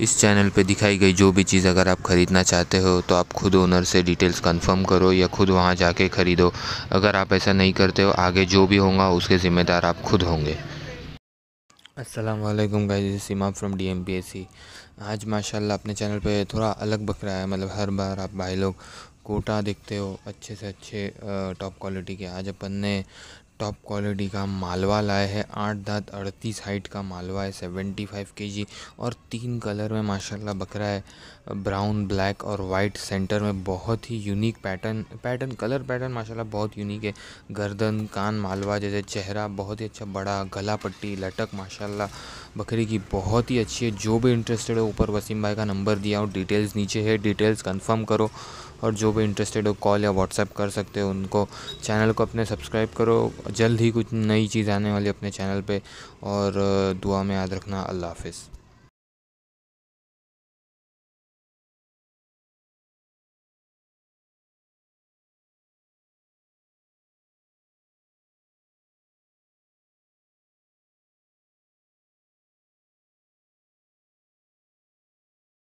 इस चैनल पे दिखाई गई जो भी चीज़ अगर आप ख़रीदना चाहते हो तो आप खुद ओनर से डिटेल्स कंफर्म करो या खुद वहाँ जाके ख़रीदो अगर आप ऐसा नहीं करते हो आगे जो भी होगा उसके ज़िम्मेदार आप खुद होंगे असलम guys Seema from D M P S C आज माशाल्लाह अपने चैनल पे थोड़ा अलग बकरा है मतलब हर बार आप भाई लोग कोटा देखते हो अच्छे से अच्छे टॉप क्वालिटी के आज अपन ने टॉप क्वालिटी का मालवा लाए हैं आठ दात अड़तीस हाइट का मालवा है सेवेंटी फाइव के जी और तीन कलर में माशाल्लाह बकरा है ब्राउन ब्लैक और वाइट सेंटर में बहुत ही unique pattern pattern colour pattern माशाल्लाह बहुत यूनिक है गर्दन कान मालवा जैसे चेहरा बहुत ही अच्छा बड़ा गला पट्टी लटक माशाला बकरी की बहुत ही अच्छी है जो भी इंटरेस्टेड है ऊपर वसीम भाई का नंबर दिया और डिटेल्स नीचे है डिटेल्स कन्फर्म करो और जो भी इंटरेस्टेड हो कॉल या व्हाट्सएप कर सकते हो उनको चैनल को अपने सब्सक्राइब करो जल्द ही कुछ नई चीज़ आने वाली अपने चैनल पे और दुआ में याद रखना अल्लाह हाफिज़